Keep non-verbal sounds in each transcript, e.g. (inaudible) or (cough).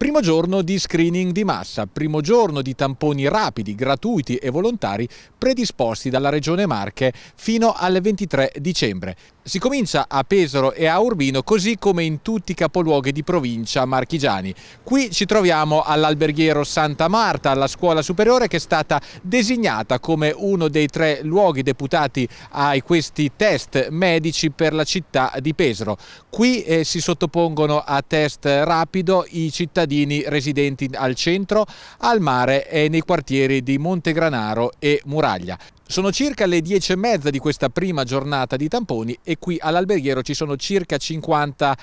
Primo giorno di screening di massa, primo giorno di tamponi rapidi, gratuiti e volontari predisposti dalla Regione Marche fino al 23 dicembre. Si comincia a Pesaro e a Urbino così come in tutti i capoluoghi di provincia marchigiani. Qui ci troviamo all'alberghiero Santa Marta, alla scuola superiore che è stata designata come uno dei tre luoghi deputati a questi test medici per la città di Pesaro. Qui eh, si sottopongono a test rapido i cittadini cittadini residenti al centro, al mare e nei quartieri di Montegranaro e Muraglia. Sono circa le 10 e mezza di questa prima giornata di tamponi e qui all'alberghiero ci sono circa 50-60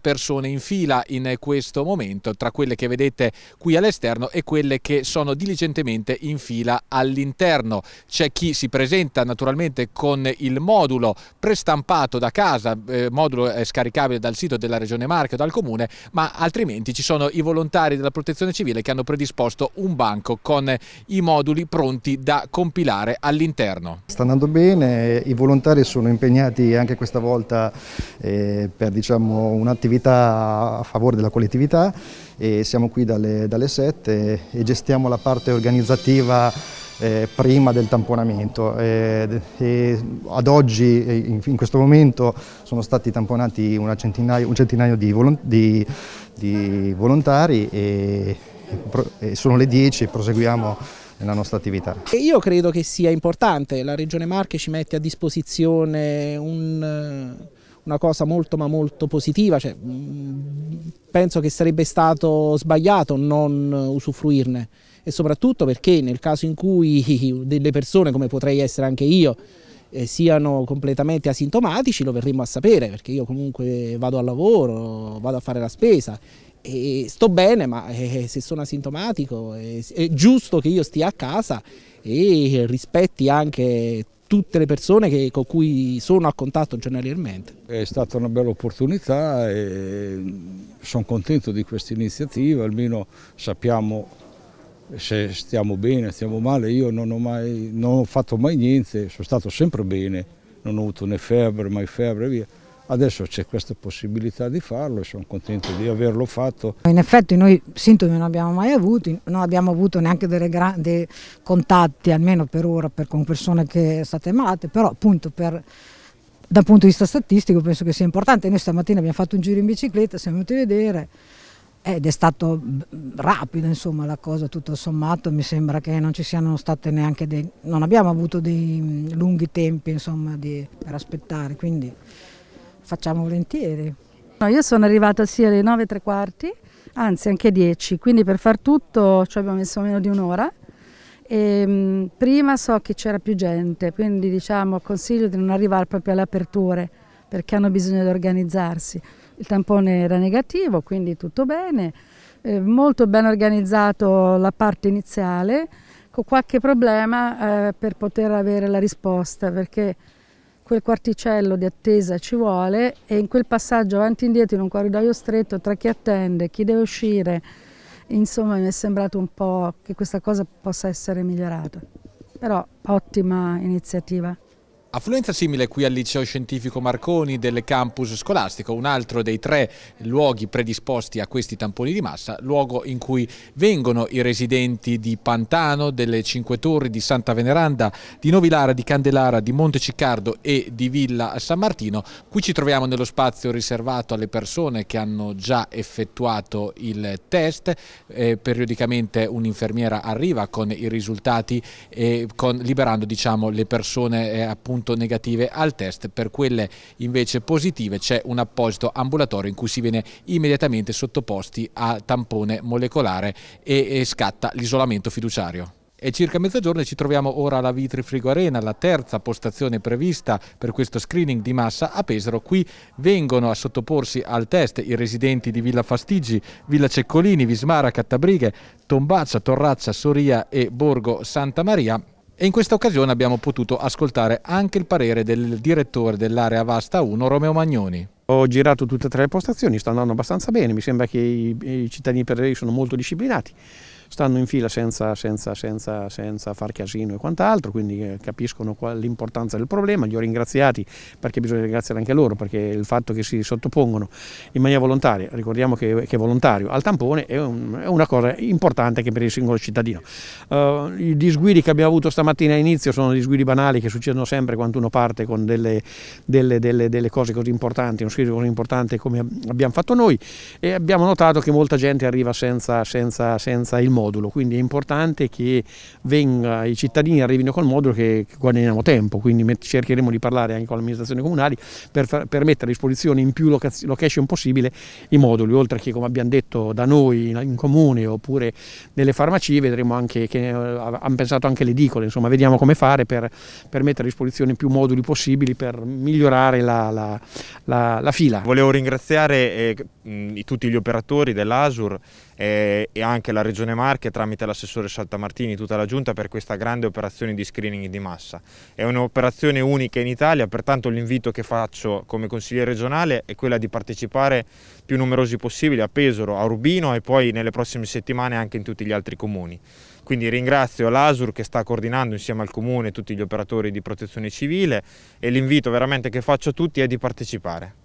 persone in fila in questo momento, tra quelle che vedete qui all'esterno e quelle che sono diligentemente in fila all'interno. C'è chi si presenta naturalmente con il modulo prestampato da casa, eh, modulo eh, scaricabile dal sito della Regione Marche o dal Comune, ma altrimenti ci sono i volontari della Protezione Civile che hanno predisposto un banco con i moduli pronti da compilare lavorare all'interno. Sta andando bene, i volontari sono impegnati anche questa volta eh, per diciamo, un'attività a favore della collettività e siamo qui dalle, dalle 7 e gestiamo la parte organizzativa eh, prima del tamponamento. Eh, eh, ad oggi, eh, in, in, questo momento, sono stati tamponati centinaio, un centinaio di, volont di, di volontari e, e sono le 10 e proseguiamo nella nostra attività. E io credo che sia importante, la Regione Marche ci mette a disposizione un, eh, una cosa molto ma molto positiva, cioè, mm, penso che sarebbe stato sbagliato non usufruirne e soprattutto perché nel caso in cui (laughs) delle persone come potrei essere anche io eh, siano completamente asintomatici lo verremo a sapere perché io comunque vado al lavoro, vado a fare la spesa e sto bene, ma eh, eh se sono asintomatico eh, è giusto che io stia a casa e rispetti anche tutte le persone che, con cui sono a contatto generalmente. È stata una bella opportunità e sono contento di questa iniziativa, almeno sappiamo se stiamo bene, stiamo male. Io non ho, mai, non ho fatto mai niente, sono stato sempre bene, non ho avuto né febbre, mai febbre e via. Adesso c'è questa possibilità di farlo e sono contento di averlo fatto. In effetti noi sintomi non abbiamo mai avuto, non abbiamo avuto neanche dei grandi contatti, almeno per ora, per, con persone che sono state malate, però appunto per dal punto di vista statistico penso che sia importante. Noi stamattina abbiamo fatto un giro in bicicletta, siamo venuti a vedere ed è stato rapido insomma la cosa tutto sommato mi sembra che non ci siano state neanche dei non abbiamo avuto dei lunghi tempi insomma di, per aspettare quindi facciamo volentieri. No, io sono arrivata sia alle 9 e tre quarti, anzi anche 10, quindi per far tutto ci abbiamo messo meno di un'ora. E, ehm, prima so che c'era più gente, quindi diciamo consiglio di non arrivare proprio alle aperture perché hanno bisogno di organizzarsi. Il tampone era negativo, quindi tutto bene, eh, molto ben organizzato la parte iniziale, con qualche problema eh, per poter avere la risposta perché quel quarticello di attesa ci vuole e in quel passaggio avanti e indietro in un corridoio stretto tra chi attende, chi deve uscire, insomma mi è sembrato un po' che questa cosa possa essere migliorata. Però ottima iniziativa. Affluenza simile qui al liceo scientifico Marconi del campus scolastico, un altro dei tre luoghi predisposti a questi tamponi di massa, luogo in cui vengono i residenti di Pantano, delle Cinque Torri, di Santa Veneranda, di Novilara, di Candelara, di Monte Ciccardo e di Villa San Martino. Qui ci troviamo nello spazio riservato alle persone che hanno già effettuato il test, eh, periodicamente un'infermiera arriva con i risultati, eh, con, liberando diciamo, le persone eh, appunto appunto negative al test, per quelle invece positive c'è un apposito ambulatorio in cui si viene immediatamente sottoposti a tampone molecolare e, e scatta l'isolamento fiduciario. È circa mezzogiorno e ci troviamo ora alla Vitri Frigo Arena, la terza postazione prevista per questo screening di massa a Pesaro. Qui vengono a sottoporsi al test i residenti di Villa Fastigi, Villa Ceccolini, Vismara, Cattabrighe, Tombaccia, Torraccia, Soria e Borgo Santa Maria e in questa occasione abbiamo potuto ascoltare anche il parere del direttore dell'area Vasta 1, Romeo Magnoni. Ho girato tutte e tre le postazioni, sta andando abbastanza bene, mi sembra che i, i cittadini lei sono molto disciplinati, stanno in fila senza, senza, senza, senza far casino e quant'altro, quindi eh, capiscono l'importanza del problema, li ho ringraziati perché bisogna ringraziare anche loro, perché il fatto che si sottopongono in maniera volontaria, ricordiamo che, che volontario al tampone è, un, è, una cosa importante anche per il singolo cittadino. Uh, I disguidi che abbiamo avuto stamattina all'inizio sono disguidi banali che succedono sempre quando uno parte con delle, delle, delle, delle cose così importanti, uno scrivo così importante come abbiamo fatto noi e abbiamo notato che molta gente arriva senza, senza il mondo modulo, quindi è importante che venga, i cittadini arrivino col modulo che, che guadagniamo tempo, quindi cercheremo di parlare anche con le amministrazioni comunali per, per mettere a disposizione in più location possibile i moduli, oltre che come abbiamo detto da noi in, in comune oppure nelle farmacie vedremo anche che eh, hanno pensato anche le edicole, insomma vediamo come fare per, per mettere a disposizione più moduli possibili per migliorare la, la, la, la fila. Volevo ringraziare eh, tutti gli operatori dell'Asur eh, e anche la Regione Marche tramite l'assessore Saltamartini, tutta la Giunta per questa grande operazione di screening di massa. È un'operazione unica in Italia, pertanto l'invito che faccio come consigliere regionale è quella di partecipare più numerosi possibili a Pesaro, a Urbino e poi nelle prossime settimane anche in tutti gli altri comuni. Quindi ringrazio l'ASUR che sta coordinando insieme al Comune tutti gli operatori di protezione civile e l'invito veramente che faccio a tutti è di partecipare.